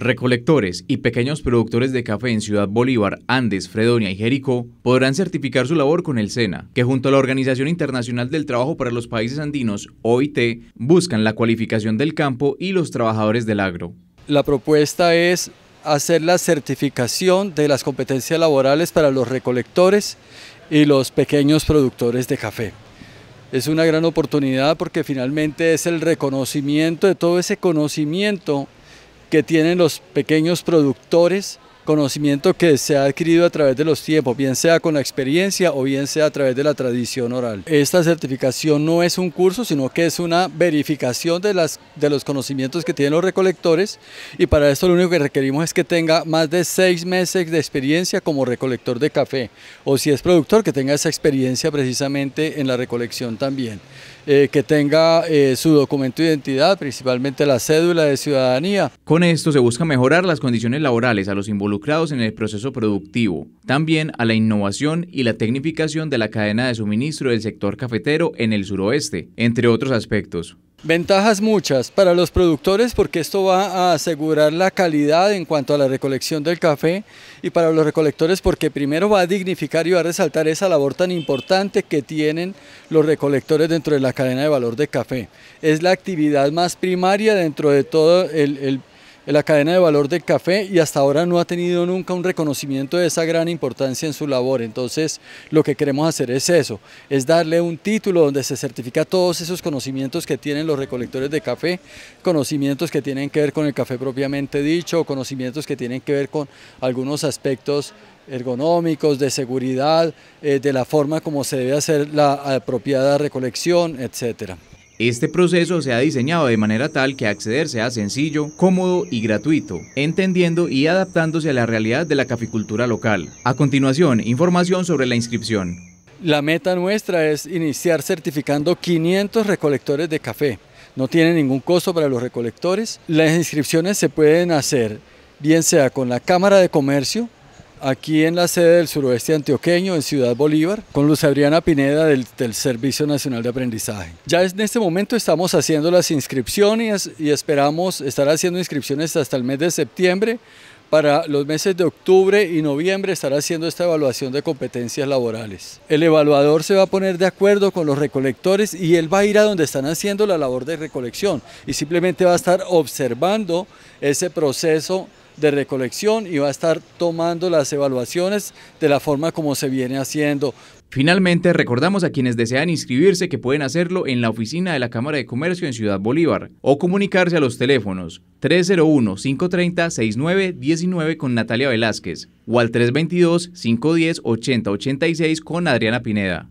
Recolectores y pequeños productores de café en Ciudad Bolívar, Andes, Fredonia y Jericó podrán certificar su labor con el SENA, que junto a la Organización Internacional del Trabajo para los Países Andinos, OIT, buscan la cualificación del campo y los trabajadores del agro. La propuesta es hacer la certificación de las competencias laborales para los recolectores y los pequeños productores de café. Es una gran oportunidad porque finalmente es el reconocimiento de todo ese conocimiento que tienen los pequeños productores conocimiento que se ha adquirido a través de los tiempos, bien sea con la experiencia o bien sea a través de la tradición oral. Esta certificación no es un curso, sino que es una verificación de, las, de los conocimientos que tienen los recolectores y para esto lo único que requerimos es que tenga más de seis meses de experiencia como recolector de café o si es productor que tenga esa experiencia precisamente en la recolección también, eh, que tenga eh, su documento de identidad, principalmente la cédula de ciudadanía. Con esto se busca mejorar las condiciones laborales a los involucrados en el proceso productivo, también a la innovación y la tecnificación de la cadena de suministro del sector cafetero en el suroeste, entre otros aspectos. Ventajas muchas para los productores porque esto va a asegurar la calidad en cuanto a la recolección del café y para los recolectores porque primero va a dignificar y va a resaltar esa labor tan importante que tienen los recolectores dentro de la cadena de valor de café. Es la actividad más primaria dentro de todo el, el en la cadena de valor del café y hasta ahora no ha tenido nunca un reconocimiento de esa gran importancia en su labor. Entonces lo que queremos hacer es eso, es darle un título donde se certifica todos esos conocimientos que tienen los recolectores de café, conocimientos que tienen que ver con el café propiamente dicho, conocimientos que tienen que ver con algunos aspectos ergonómicos, de seguridad, eh, de la forma como se debe hacer la apropiada recolección, etcétera. Este proceso se ha diseñado de manera tal que acceder sea sencillo, cómodo y gratuito, entendiendo y adaptándose a la realidad de la caficultura local. A continuación, información sobre la inscripción. La meta nuestra es iniciar certificando 500 recolectores de café. No tiene ningún costo para los recolectores. Las inscripciones se pueden hacer bien sea con la Cámara de Comercio, aquí en la sede del suroeste antioqueño, en Ciudad Bolívar, con Luz Adriana Pineda del, Servicio Nacional de Aprendizaje. Ya en este momento estamos haciendo las inscripciones y esperamos estar haciendo inscripciones hasta el mes de septiembre. Para los meses de octubre y noviembre estará haciendo esta evaluación de competencias laborales. El evaluador se va a poner de acuerdo con los recolectores y él va a ir a donde están haciendo la labor de recolección y simplemente va a estar observando ese proceso de recolección y va a estar tomando las evaluaciones de la forma como se viene haciendo. Finalmente, recordamos a quienes desean inscribirse que pueden hacerlo en la oficina de la Cámara de Comercio en Ciudad Bolívar o comunicarse a los teléfonos 301-530-6919 con Natalia Velázquez o al 322-510-8086 con Adriana Pineda.